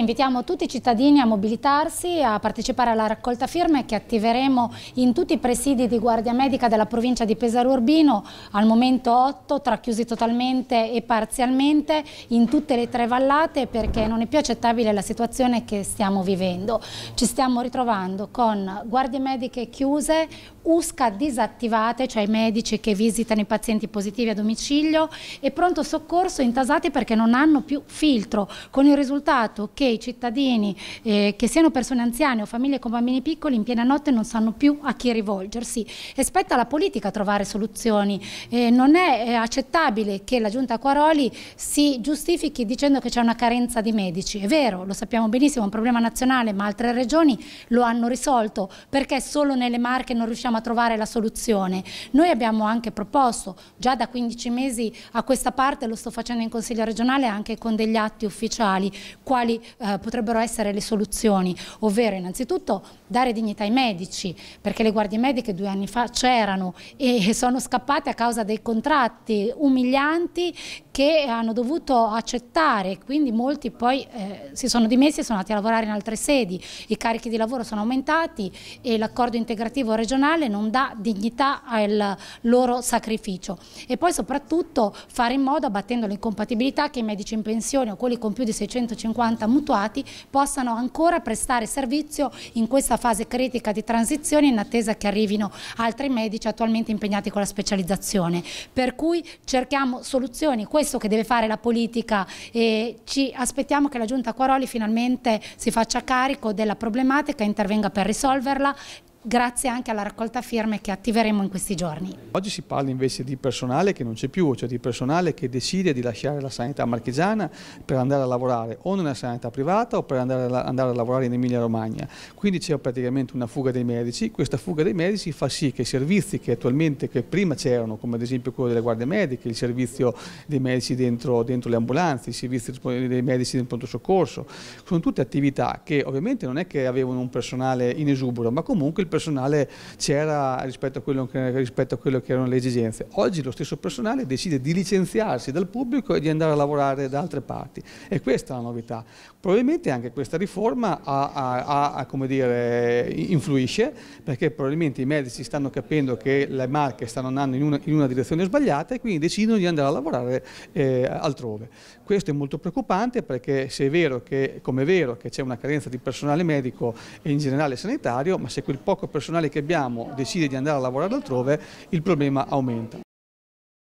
Invitiamo tutti i cittadini a mobilitarsi, e a partecipare alla raccolta firme che attiveremo in tutti i presidi di guardia medica della provincia di Pesaro Urbino, al momento 8, tra chiusi totalmente e parzialmente, in tutte le tre vallate perché non è più accettabile la situazione che stiamo vivendo. Ci stiamo ritrovando con guardie mediche chiuse, USCA disattivate, cioè i medici che visitano i pazienti positivi a domicilio e pronto soccorso intasati perché non hanno più filtro, con il risultato che i cittadini, eh, che siano persone anziane o famiglie con bambini piccoli, in piena notte non sanno più a chi rivolgersi e spetta alla politica trovare soluzioni. Eh, non è eh, accettabile che la giunta Quaroli si giustifichi dicendo che c'è una carenza di medici. È vero, lo sappiamo benissimo, è un problema nazionale, ma altre regioni lo hanno risolto. Perché solo nelle Marche non riusciamo a trovare la soluzione? Noi abbiamo anche proposto, già da 15 mesi a questa parte, lo sto facendo in Consiglio regionale anche con degli atti ufficiali, quali eh, potrebbero essere le soluzioni, ovvero innanzitutto dare dignità ai medici, perché le guardie mediche due anni fa c'erano e sono scappate a causa dei contratti umilianti che hanno dovuto accettare, quindi molti poi eh, si sono dimessi e sono andati a lavorare in altre sedi, i carichi di lavoro sono aumentati e l'accordo integrativo regionale non dà dignità al loro sacrificio e poi soprattutto fare in modo, abbattendo l'incompatibilità, che i medici in pensione o quelli con più di 650 mutuati possano ancora prestare servizio in questa fase critica di transizione in attesa che arrivino altri medici attualmente impegnati con la specializzazione. Per cui cerchiamo soluzioni, queste questo che deve fare la politica e ci aspettiamo che la Giunta Quaroli finalmente si faccia carico della problematica, intervenga per risolverla, grazie anche alla raccolta firme che attiveremo in questi giorni. Oggi si parla invece di personale che non c'è più, cioè di personale che decide di lasciare la sanità marchigiana per andare a lavorare o nella sanità privata o per andare a, andare a lavorare in Emilia Romagna. Quindi c'è praticamente una fuga dei medici, questa fuga dei medici fa sì che i servizi che attualmente, che prima c'erano, come ad esempio quello delle guardie mediche, il servizio dei medici dentro, dentro le ambulanze, i servizi dei medici del pronto soccorso, sono tutte attività che ovviamente non è che avevano un personale in esubero, ma comunque il il personale c'era rispetto, rispetto a, quello che, erano le esigenze. Oggi lo stesso personale decide di licenziarsi dal pubblico e di andare a lavorare da altre parti e questa è la novità. Probabilmente anche questa riforma ha, ha, ha, dire, influisce perché probabilmente i medici stanno capendo che le marche stanno andando in una, in una direzione sbagliata e quindi decidono di andare a lavorare eh, altrove. Questo è molto preoccupante perché se è vero che, come è vero, che c'è una carenza di personale medico e in generale sanitario, ma se quel poco poco personale che abbiamo decide di andare a lavorare altrove, il problema aumenta.